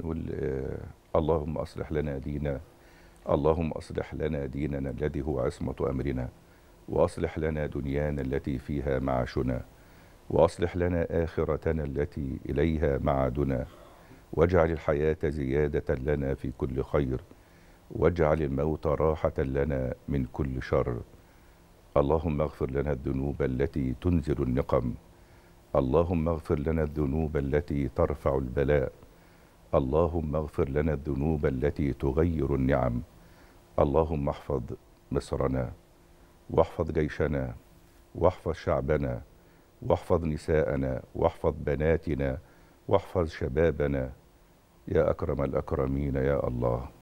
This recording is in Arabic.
نقول آه، اللهم أصلح لنا ديننا اللهم أصلح لنا ديننا الذي هو عصمة أمرنا وأصلح لنا دنيانا التي فيها معاشنا وأصلح لنا آخرتنا التي إليها معادنا واجعل الحياة زيادة لنا في كل خير واجعل الموت راحة لنا من كل شر اللهم اغفر لنا الذنوب التي تنزل النقم اللهم اغفر لنا الذنوب التي ترفع البلاء اللهم اغفر لنا الذنوب التي تغير النعم اللهم احفظ مصرنا واحفظ جيشنا واحفظ شعبنا واحفظ نساءنا واحفظ بناتنا واحفظ شبابنا يا اكرم الاكرمين يا الله